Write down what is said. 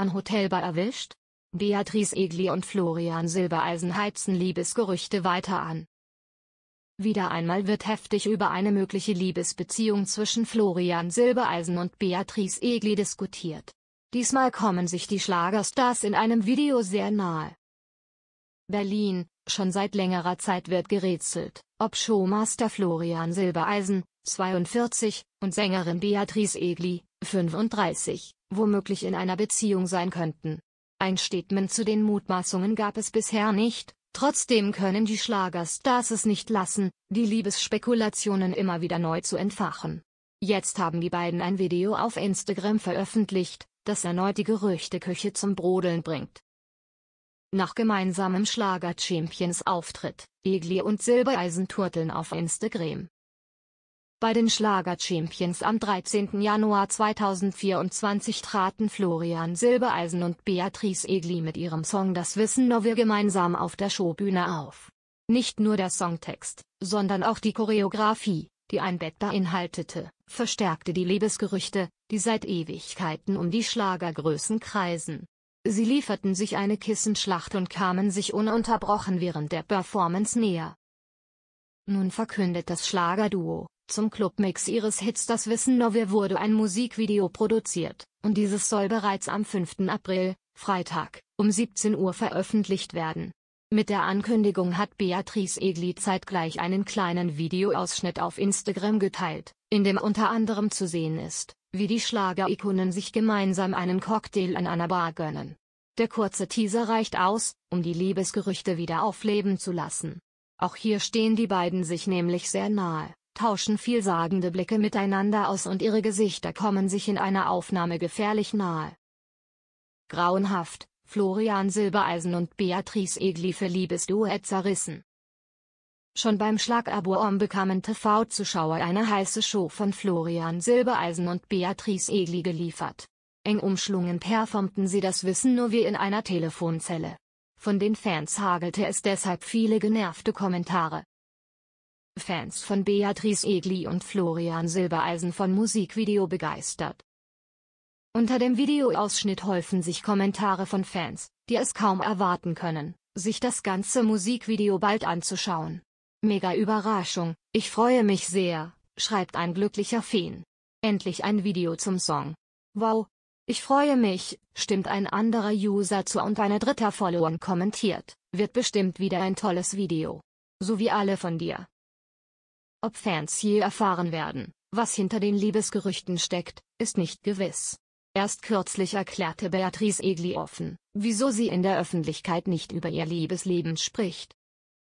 an Hotelbar erwischt? Beatrice Egli und Florian Silbereisen heizen Liebesgerüchte weiter an. Wieder einmal wird heftig über eine mögliche Liebesbeziehung zwischen Florian Silbereisen und Beatrice Egli diskutiert. Diesmal kommen sich die Schlagerstars in einem Video sehr nahe. Berlin, schon seit längerer Zeit wird gerätselt, ob Showmaster Florian Silbereisen, 42, und Sängerin Beatrice Egli, 35, womöglich in einer Beziehung sein könnten. Ein Statement zu den Mutmaßungen gab es bisher nicht, trotzdem können die Schlagerstars es nicht lassen, die Liebesspekulationen immer wieder neu zu entfachen. Jetzt haben die beiden ein Video auf Instagram veröffentlicht, das erneut die Gerüchteküche zum Brodeln bringt. Nach gemeinsamem Schlager-Champions-Auftritt, Egli und Silbereisen turteln auf Instagram. Bei den Schlager Champions am 13. Januar 2024 traten Florian Silbereisen und Beatrice Egli mit ihrem Song Das Wissen nur wir gemeinsam auf der Showbühne auf. Nicht nur der Songtext, sondern auch die Choreografie, die ein Bett beinhaltete, verstärkte die Liebesgerüchte, die seit Ewigkeiten um die Schlagergrößen kreisen. Sie lieferten sich eine Kissenschlacht und kamen sich ununterbrochen während der Performance näher. Nun verkündet das Schlagerduo, zum Clubmix ihres Hits Das Wissen nur wir wurde ein Musikvideo produziert, und dieses soll bereits am 5. April, Freitag, um 17 Uhr veröffentlicht werden. Mit der Ankündigung hat Beatrice Egli zeitgleich einen kleinen Videoausschnitt auf Instagram geteilt, in dem unter anderem zu sehen ist, wie die Schlagerikonen sich gemeinsam einen Cocktail an einer Bar gönnen. Der kurze Teaser reicht aus, um die Liebesgerüchte wieder aufleben zu lassen. Auch hier stehen die beiden sich nämlich sehr nahe tauschen vielsagende Blicke miteinander aus und ihre Gesichter kommen sich in einer Aufnahme gefährlich nahe. Grauenhaft, Florian Silbereisen und Beatrice Egli für Liebesduett zerrissen. Schon beim Schlagabom bekamen TV-Zuschauer eine heiße Show von Florian Silbereisen und Beatrice Egli geliefert. Eng umschlungen performten sie das Wissen nur wie in einer Telefonzelle. Von den Fans hagelte es deshalb viele genervte Kommentare. Fans von Beatrice Egli und Florian Silbereisen von Musikvideo begeistert. Unter dem Videoausschnitt häufen sich Kommentare von Fans, die es kaum erwarten können, sich das ganze Musikvideo bald anzuschauen. Mega Überraschung, ich freue mich sehr, schreibt ein glücklicher Feen. Endlich ein Video zum Song. Wow, ich freue mich, stimmt ein anderer User zu und ein dritter Follower kommentiert, wird bestimmt wieder ein tolles Video. So wie alle von dir. Ob Fans je erfahren werden, was hinter den Liebesgerüchten steckt, ist nicht gewiss. Erst kürzlich erklärte Beatrice Egli offen, wieso sie in der Öffentlichkeit nicht über ihr Liebesleben spricht.